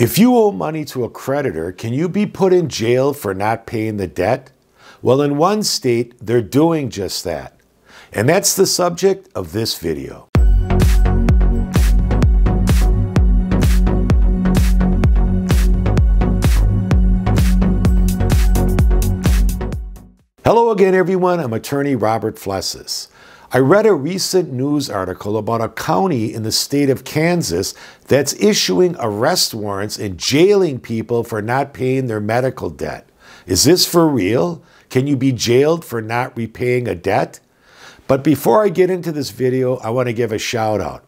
If you owe money to a creditor, can you be put in jail for not paying the debt? Well, in one state, they're doing just that. And that's the subject of this video. Hello again, everyone. I'm attorney Robert Flessis. I read a recent news article about a county in the state of Kansas that's issuing arrest warrants and jailing people for not paying their medical debt. Is this for real? Can you be jailed for not repaying a debt? But before I get into this video, I want to give a shout out.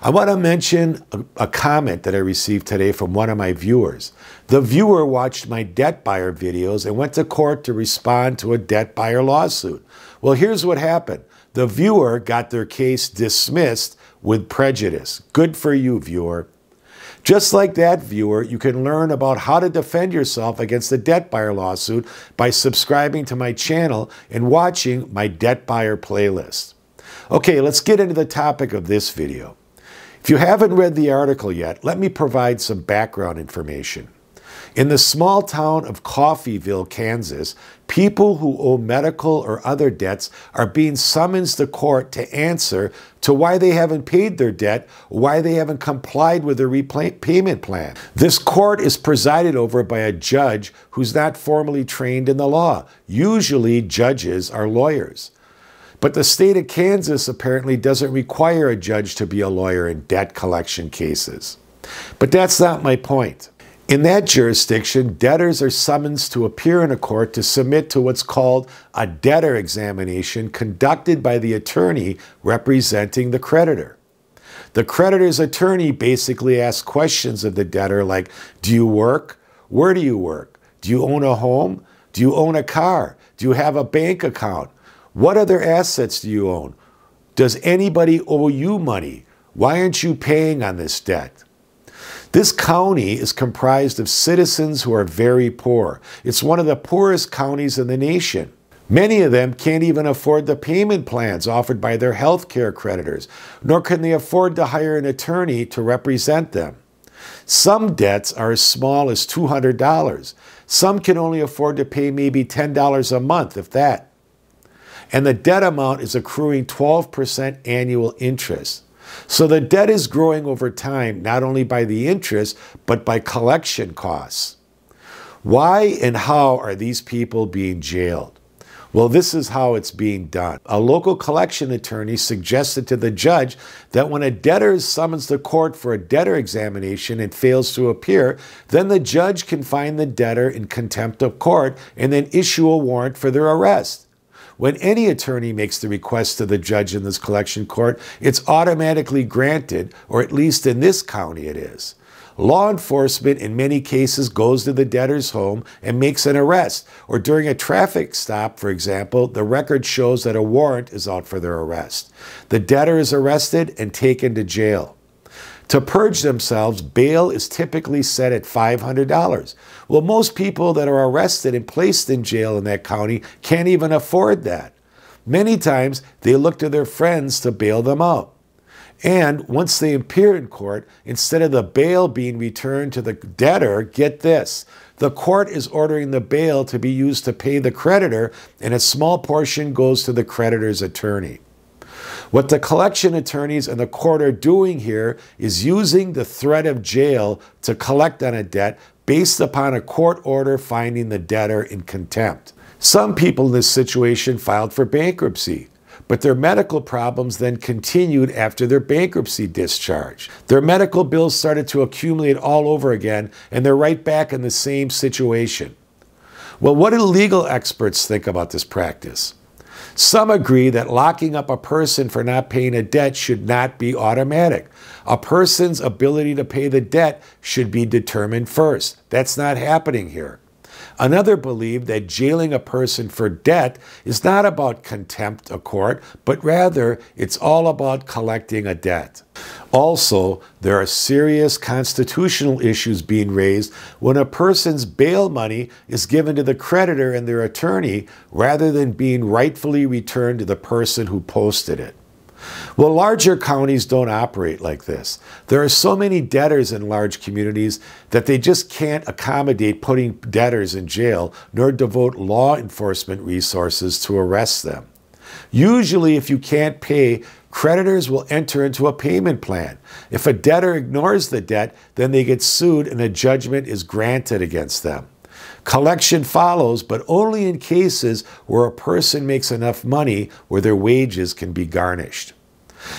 I want to mention a, a comment that I received today from one of my viewers. The viewer watched my debt buyer videos and went to court to respond to a debt buyer lawsuit. Well, here's what happened. The viewer got their case dismissed with prejudice. Good for you, viewer. Just like that, viewer, you can learn about how to defend yourself against a debt buyer lawsuit by subscribing to my channel and watching my debt buyer playlist. Okay, let's get into the topic of this video. If you haven't read the article yet, let me provide some background information. In the small town of Coffeeville, Kansas, people who owe medical or other debts are being summoned to court to answer to why they haven't paid their debt, why they haven't complied with their repayment plan. This court is presided over by a judge who's not formally trained in the law. Usually, judges are lawyers. But the state of Kansas apparently doesn't require a judge to be a lawyer in debt collection cases. But that's not my point. In that jurisdiction, debtors are summoned to appear in a court to submit to what's called a debtor examination conducted by the attorney representing the creditor. The creditor's attorney basically asks questions of the debtor like Do you work? Where do you work? Do you own a home? Do you own a car? Do you have a bank account? What other assets do you own? Does anybody owe you money? Why aren't you paying on this debt? This county is comprised of citizens who are very poor. It's one of the poorest counties in the nation. Many of them can't even afford the payment plans offered by their health care creditors, nor can they afford to hire an attorney to represent them. Some debts are as small as $200. Some can only afford to pay maybe $10 a month, if that. And the debt amount is accruing 12% annual interest. So the debt is growing over time, not only by the interest, but by collection costs. Why and how are these people being jailed? Well, this is how it's being done. A local collection attorney suggested to the judge that when a debtor summons the court for a debtor examination and fails to appear, then the judge can find the debtor in contempt of court and then issue a warrant for their arrest. When any attorney makes the request to the judge in this collection court, it's automatically granted, or at least in this county it is. Law enforcement in many cases goes to the debtor's home and makes an arrest, or during a traffic stop, for example, the record shows that a warrant is out for their arrest. The debtor is arrested and taken to jail. To purge themselves, bail is typically set at $500. Well, most people that are arrested and placed in jail in that county can't even afford that. Many times, they look to their friends to bail them out. And once they appear in court, instead of the bail being returned to the debtor, get this the court is ordering the bail to be used to pay the creditor, and a small portion goes to the creditor's attorney. What the collection attorneys and the court are doing here is using the threat of jail to collect on a debt based upon a court order finding the debtor in contempt. Some people in this situation filed for bankruptcy but their medical problems then continued after their bankruptcy discharge. Their medical bills started to accumulate all over again, and they're right back in the same situation. Well, what do legal experts think about this practice? Some agree that locking up a person for not paying a debt should not be automatic. A person's ability to pay the debt should be determined first. That's not happening here. Another believed that jailing a person for debt is not about contempt of court, but rather it's all about collecting a debt. Also, there are serious constitutional issues being raised when a person's bail money is given to the creditor and their attorney rather than being rightfully returned to the person who posted it. Well, larger counties don't operate like this. There are so many debtors in large communities that they just can't accommodate putting debtors in jail nor devote law enforcement resources to arrest them. Usually, if you can't pay Creditors will enter into a payment plan. If a debtor ignores the debt, then they get sued and a judgment is granted against them. Collection follows, but only in cases where a person makes enough money where their wages can be garnished.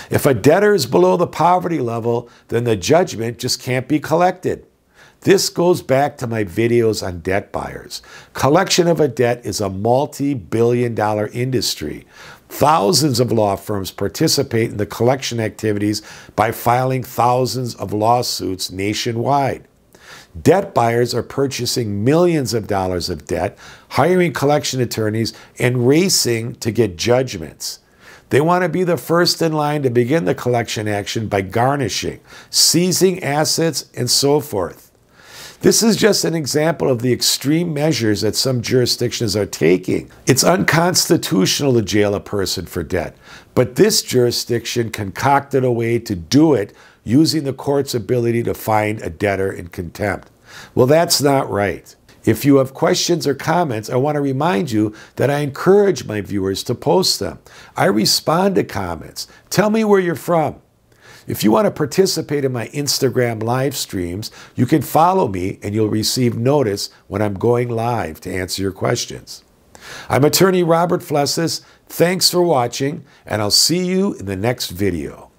If a debtor is below the poverty level, then the judgment just can't be collected. This goes back to my videos on debt buyers. Collection of a debt is a multi billion dollar industry. Thousands of law firms participate in the collection activities by filing thousands of lawsuits nationwide. Debt buyers are purchasing millions of dollars of debt, hiring collection attorneys, and racing to get judgments. They want to be the first in line to begin the collection action by garnishing, seizing assets, and so forth. This is just an example of the extreme measures that some jurisdictions are taking. It's unconstitutional to jail a person for debt, but this jurisdiction concocted a way to do it using the court's ability to find a debtor in contempt. Well, that's not right. If you have questions or comments, I want to remind you that I encourage my viewers to post them. I respond to comments. Tell me where you're from. If you want to participate in my Instagram live streams, you can follow me and you'll receive notice when I'm going live to answer your questions. I'm attorney Robert Flessis. Thanks for watching, and I'll see you in the next video.